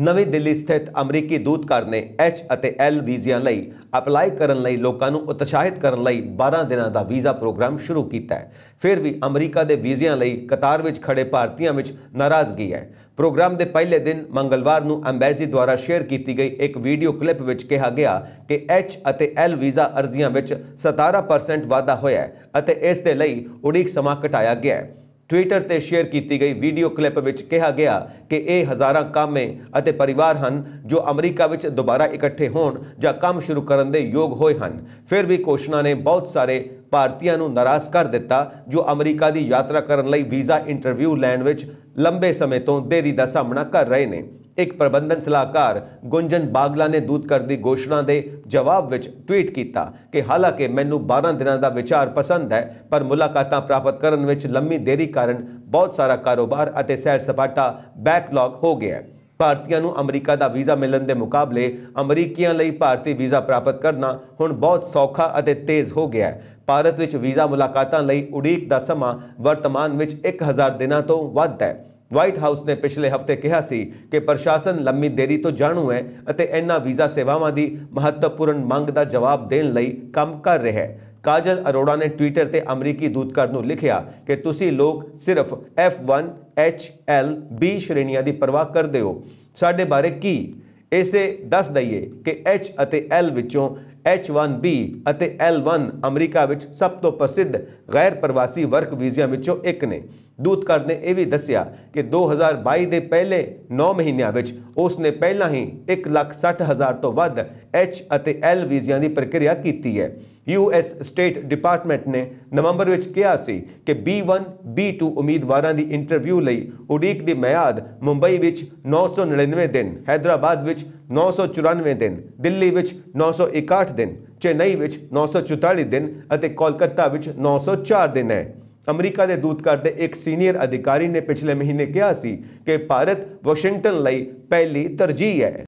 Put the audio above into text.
ਨਵੀਂ ਦਿੱਲੀ ਸਥਿਤ ਅਮਰੀਕੀ ਦੂਤਘਰ ਨੇ ਐਚ ਅਤੇ ਐਲ ਵੀਜ਼ਿਆਂ ਲਈ ਅਪਲਾਈ ਕਰਨ ਲਈ ਲੋਕਾਂ ਨੂੰ ਉਤਸ਼ਾਹਿਤ ਕਰਨ ਲਈ 12 ਦਿਨਾਂ ਦਾ ਵੀਜ਼ਾ ਪ੍ਰੋਗਰਾਮ ਸ਼ੁਰੂ ਕੀਤਾ ਹੈ ਫਿਰ ਵੀ ਅਮਰੀਕਾ ਦੇ ਵੀਜ਼ਿਆਂ ਲਈ ਕਤਾਰ ਵਿੱਚ ਖੜੇ ਭਾਰਤੀਆਂ ਵਿੱਚ ਨਾਰਾਜ਼ਗੀ ਹੈ ਪ੍ਰੋਗਰਾਮ ਦੇ ਪਹਿਲੇ ਦਿਨ ਮੰਗਲਵਾਰ ਨੂੰ ਐਮਬੈਸੀ ਦੁਆਰਾ ਸ਼ੇਅਰ ਕੀਤੀ ਗਈ ਇੱਕ ਵੀਡੀਓ ਕਲਿੱਪ ਵਿੱਚ ਕਿਹਾ ਗਿਆ ਕਿ H ਅਤੇ L ਵੀਜ਼ਾ ਅਰਜ਼ੀਆਂ ਵਿੱਚ 17% ਵਾਧਾ ਹੋਇਆ ਹੈ ਅਤੇ ਇਸ ਦੇ ਲਈ ਉਡੀਕ ਸਮਾਂ ਘਟਾਇਆ ਗਿਆ ਹੈ ਟਵਿੱਟਰ ਤੇ ਸ਼ੇਅਰ ਕੀਤੀ ਗਈ ਵੀਡੀਓ ਕਲਿੱਪ ਵਿੱਚ ਕਿਹਾ ਗਿਆ ਕਿ ਇਹ ਹਜ਼ਾਰਾਂ ਕਾਮੇ ਅਤੇ ਪਰਿਵਾਰ ਹਨ ਜੋ ਅਮਰੀਕਾ ਵਿੱਚ ਦੁਬਾਰਾ ਇਕੱਠੇ ਹੋਣ ਜਾਂ ਕੰਮ ਸ਼ੁਰੂ ਕਰਨ ਦੇ ਯੋਗ ਹੋਏ ਹਨ ਫਿਰ ਵੀ ਕੋਸ਼ਨਾ ਨੇ ਬਹੁਤ ਸਾਰੇ ਭਾਰਤੀਆਂ ਨੂੰ ਨਾਰਾਜ਼ ਕਰ ਦਿੱਤਾ ਜੋ ਅਮਰੀਕਾ ਦੀ ਯਾਤਰਾ ਕਰਨ ਲਈ ਵੀਜ਼ਾ ਇੰਟਰਵਿਊ ਲੈਣ ਵਿੱਚ ਲੰਬੇ ਸਮੇਂ ਤੋਂ ਦੇਰੀ ਦਾ ਸਾਹਮਣਾ ਕਰ ਰਹੇ ਨੇ ਇੱਕ ਪ੍ਰਬੰਧਨ ਸਲਾਹਕਾਰ ਗੁੰਜਨ ਬਾਗਲਾ ਨੇ ਦੂਤ ਕਰ ਦੀ ਘੋਸ਼ਣਾ ਦੇ ਜਵਾਬ ਵਿੱਚ ਟਵੀਟ ਕੀਤਾ ਕਿ ਹਾਲਾਂਕਿ ਮੈਨੂੰ 12 ਦਿਨਾਂ ਦਾ ਵਿਚਾਰ ਪਸੰਦ ਹੈ ਪਰ ਮੁਲਾਕਾਤਾਂ ਪ੍ਰਾਪਤ ਕਰਨ ਵਿੱਚ ਲੰਮੀ ਦੇਰੀ ਕਾਰਨ ਬਹੁਤ ਸਾਰਾ ਕਾਰੋਬਾਰ ਅਤੇ ਸੈਰ ਸਪਾਟਾ ਬੈਕਲੌਗ ਹੋ ਗਿਆ ਹੈ ਭਾਰਤੀਆਂ ਨੂੰ ਅਮਰੀਕਾ ਦਾ ਵੀਜ਼ਾ ਮਿਲਣ ਦੇ ਮੁਕਾਬਲੇ ਅਮਰੀਕੀਆਂ ਲਈ ਭਾਰਤੀ ਵੀਜ਼ਾ ਪ੍ਰਾਪਤ ਕਰਨਾ ਹੁਣ ਬਹੁਤ ਸੌਖਾ ਅਤੇ ਤੇਜ਼ ਹੋ ਗਿਆ ਹੈ ਭਾਰਤ ਵਿੱਚ ਵੀਜ਼ਾ ਮੁਲਾਕਾਤਾਂ ਲਈ ਉਡੀਕ ਦਾ ਸਮਾਂ ਵਰਤਮਾਨ ਵਿੱਚ 1000 ਦਿਨਾਂ ਤੋਂ ਵੱਧ ਹੈ ਵਾਈਟ ਹਾਊਸ ਨੇ ਪਿਛਲੇ ਹਫਤੇ ਕਿਹਾ ਸੀ ਕਿ ਪ੍ਰਸ਼ਾਸਨ ਲੰਮੀ ਦੇਰੀ ਤੋਂ ਜਾਣੂ ਹੈ ਅਤੇ ਇਹਨਾਂ ਵੀਜ਼ਾ ਸੇਵਾਵਾਂ ਦੀ ਮਹੱਤਵਪੂਰਨ ਮੰਗ ਦਾ ਜਵਾਬ ਦੇਣ ਲਈ ਕੰਮ ਕਰ ਰਿਹਾ ਹੈ ਕਾਜਲ ਅਰੋੜਾ ਨੇ ਟਵਿੱਟਰ ਤੇ ਅਮਰੀਕੀ ਦੂਤਕਰ ਨੂੰ ਲਿਖਿਆ ਕਿ ਤੁਸੀਂ ਲੋਕ ਸਿਰਫ F1 HL B ਸ਼੍ਰੇਣੀਆਂ ਦੀ ਪਰਵਾਹ ਕਰਦੇ ਹੋ ਸਾਡੇ ਬਾਰੇ ਕੀ ਇਸੇ ਦੱਸ ਦਈਏ ਕਿ H ਅਤੇ L ਵਿੱਚੋਂ H1B ਅਤੇ L1 ਅਮਰੀਕਾ ਵਿੱਚ ਸਭ ਤੋਂ ਪ੍ਰਸਿੱਧ ਗੈਰ ਪ੍ਰਵਾਸੀ ਵਰਕ ਵੀਜ਼ਿਆਂ ਵਿੱਚੋਂ ਇੱਕ ਨੇ ਦੂਤਕਰ ਨੇ ਇਹ ਵੀ ਦੱਸਿਆ ਕਿ 2022 ਦੇ ਪਹਿਲੇ 9 ਮਹੀਨਿਆਂ ਵਿੱਚ ਉਸ ਨੇ ਪਹਿਲਾਂ ਹੀ 1,60,000 ਤੋਂ ਵੱਧ H ਅਤੇ L ਵੀਜ਼ਿਆਂ ਦੀ ਪ੍ਰਕਿਰਿਆ ਕੀਤੀ ਹੈ ਯੂਐਸ ਸਟੇਟ ਡਿਪਾਰਟਮੈਂਟ ਨੇ ਨਵੰਬਰ ਵਿੱਚ ਕਿਹਾ ਸੀ ਕਿ B1 B2 ਉਮੀਦਵਾਰਾਂ ਦੀ ਇੰਟਰਵਿਊ ਲਈ ਉਡੀਕ ਦੀ ਮਿਆਦ ਮੁੰਬਈ ਵਿੱਚ 999 ਦਿਨ ਹైదరాబాద్ ਵਿੱਚ 994 ਦਿਨ ਦਿੱਲੀ ਵਿੱਚ 961 ਦਿਨ ਚੇਨਈ ਵਿੱਚ 944 ਦਿਨ ਅਤੇ ਕੋਲਕਾਤਾ ਵਿੱਚ 904 ਦਿਨ ਹੈ ਅਮਰੀਕਾ ਦੇ ਦੂਤਕਾਰ ਦੇ ਇੱਕ ਸੀਨੀਅਰ ਅਧਿਕਾਰੀ ਨੇ ਪਿਛਲੇ ਮਹੀਨੇ ਕਿਹਾ ਸੀ ਕਿ ਭਾਰਤ ਵਾਸ਼ਿੰਗਟਨ ਲਈ ਪਹਿਲੀ ਤਰਜੀਹ ਹੈ